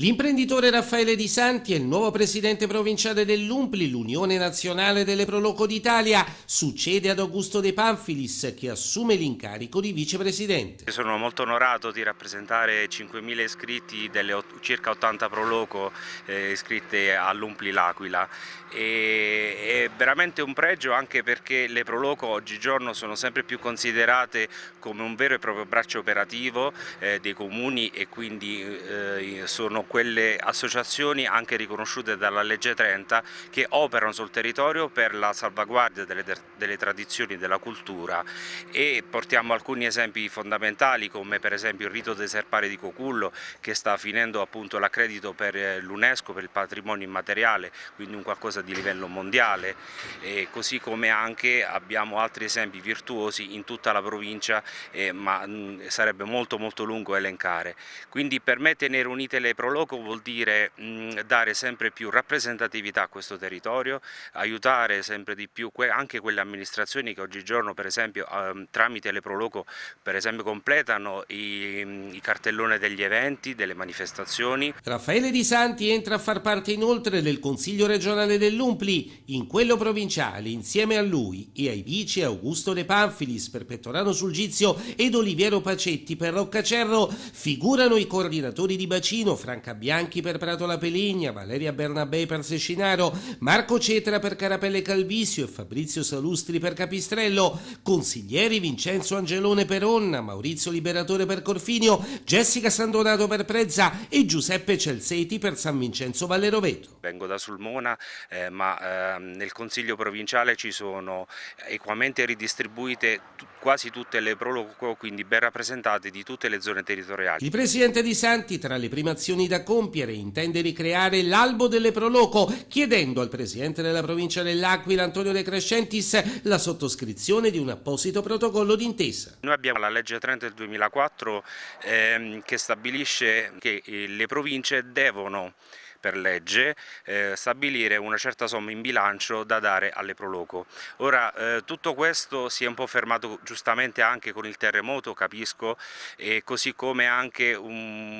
L'imprenditore Raffaele Di Santi è il nuovo presidente provinciale dell'Umpli, l'Unione Nazionale delle Proloco d'Italia, succede ad Augusto De Panfilis che assume l'incarico di vicepresidente. Sono molto onorato di rappresentare 5.000 iscritti delle circa 80 Proloco eh, iscritte all'Umpli L'Aquila. è veramente un pregio anche perché le Proloco oggigiorno sono sempre più considerate come un vero e proprio braccio operativo eh, dei comuni e quindi eh, sono quelle associazioni anche riconosciute dalla legge 30 che operano sul territorio per la salvaguardia delle, delle tradizioni della cultura e portiamo alcuni esempi fondamentali come per esempio il rito dei serpari di Cocullo che sta finendo appunto l'accredito per eh, l'UNESCO per il patrimonio immateriale quindi un qualcosa di livello mondiale e così come anche abbiamo altri esempi virtuosi in tutta la provincia eh, ma mh, sarebbe molto molto lungo elencare quindi per me tenere unite le prologue loco vuol dire mh, dare sempre più rappresentatività a questo territorio, aiutare sempre di più que anche quelle amministrazioni che oggigiorno per esempio ehm, tramite le Proloco per esempio completano i, i cartellone degli eventi, delle manifestazioni. Raffaele Di Santi entra a far parte inoltre del Consiglio regionale dell'Umpli, in quello provinciale insieme a lui e ai vice Augusto De Panfilis per Pettorano Sulgizio ed Oliviero Pacetti per Roccacerro figurano i coordinatori di bacino Franca Bianchi per Prato La Peligna, Valeria Bernabei per Sescinaro, Marco Cetra per Carapelle Calvisio e Fabrizio Salustri per Capistrello, consiglieri Vincenzo Angelone per Onna, Maurizio Liberatore per Corfinio, Jessica Sandonato per Prezza e Giuseppe Celseti per San Vincenzo Valleroveto. Vengo da Sulmona, eh, ma eh, nel Consiglio provinciale ci sono equamente ridistribuite tutte quasi tutte le proloquo, quindi ben rappresentate di tutte le zone territoriali. Il presidente Di Santi, tra le prime azioni da compiere, intende ricreare l'albo delle proloquo, chiedendo al presidente della provincia dell'Aquila, Antonio De Crescentis, la sottoscrizione di un apposito protocollo d'intesa. Noi abbiamo la legge 30 del 2004 ehm, che stabilisce che eh, le province devono per legge eh, stabilire una certa somma in bilancio da dare alle Proloco. Ora eh, tutto questo si è un po' fermato giustamente anche con il terremoto, capisco, e così come anche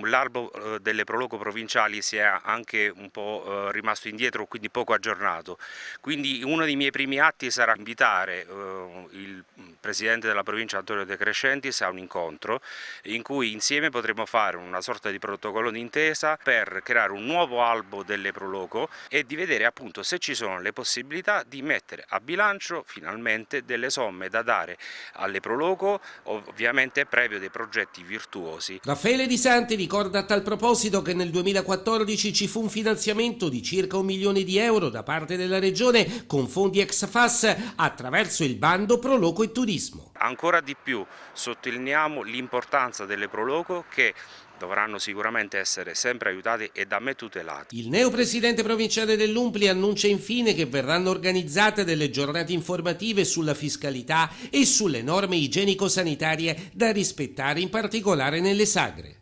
l'albo eh, delle Proloco provinciali si è anche un po' eh, rimasto indietro, quindi poco aggiornato. Quindi uno dei miei primi atti sarà invitare eh, il presidente della provincia Antonio De Crescentis ha un incontro in cui insieme potremo fare una sorta di protocollo d'intesa per creare un nuovo albo delle Proloco e di vedere appunto se ci sono le possibilità di mettere a bilancio finalmente delle somme da dare alle Proloco, ovviamente previo dei progetti virtuosi. Raffaele Di Santi ricorda a tal proposito che nel 2014 ci fu un finanziamento di circa un milione di euro da parte della Regione con fondi ex FAS attraverso il bando Proloco e Turismo turismo. Ancora di più sottolineiamo l'importanza delle proloco che dovranno sicuramente essere sempre aiutate e da me tutelate. Il neo presidente provinciale dell'Umpli annuncia infine che verranno organizzate delle giornate informative sulla fiscalità e sulle norme igienico-sanitarie da rispettare in particolare nelle sagre.